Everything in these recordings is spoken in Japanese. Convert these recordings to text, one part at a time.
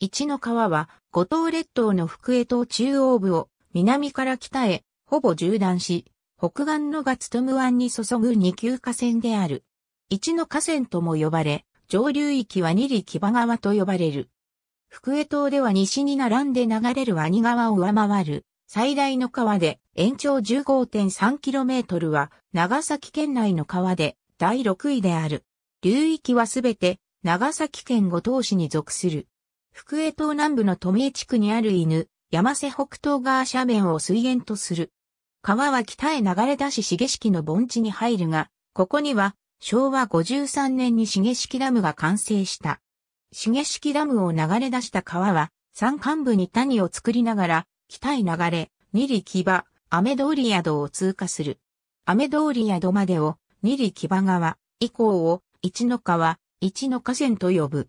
一の川は五島列島の福江島中央部を南から北へほぼ縦断し、北岸のガツトム湾に注ぐ二級河川である。一の河川とも呼ばれ、上流域は二里木場川と呼ばれる。福江島では西に並んで流れるワニ川を上回る最大の川で延長 15.3km は長崎県内の川で第6位である。流域はすべて長崎県五島市に属する。福江島南部の富江地区にある犬、山瀬北東側斜面を水源とする。川は北へ流れ出し茂式の盆地に入るが、ここには昭和53年に茂式ダムが完成した。茂式ダムを流れ出した川は、山間部に谷を作りながら、北へ流れ、二里木場、雨通り宿を通過する。雨通り宿までを、二リ木場川、以降を、一の川、一の河川と呼ぶ。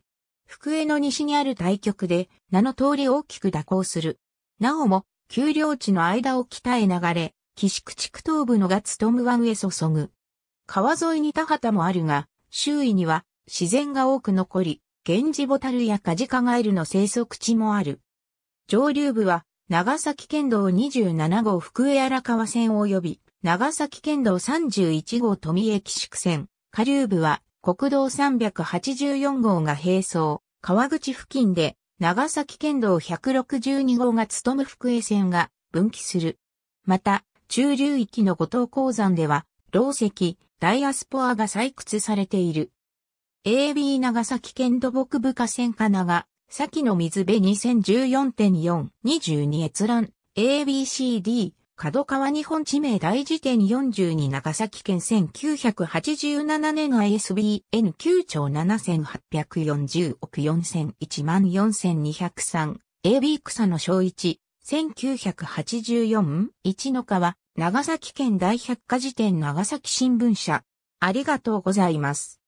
福江の西にある大局で、名の通り大きく蛇行する。なおも、丘陵地の間を北へ流れ、岸区地区東部のガツトム湾へ注ぐ。川沿いに田畑もあるが、周囲には自然が多く残り、源氏ボタルやカジカガエルの生息地もある。上流部は、長崎県道27号福江荒川線及び、長崎県道31号富江寄宿線。下流部は、国道384号が並走、川口付近で長崎県道162号が務む福江線が分岐する。また、中流域の五島鉱山では、老石、ダイアスポアが採掘されている。AB 長崎県土木部下線かが、先の水辺2014.422閲覧 ABCD 角川日本地名大辞典42長崎県1987年 ISBN 9兆7840億4001万4203 AB 草野小一1984-1の川長崎県大百科事典長崎新聞社ありがとうございます。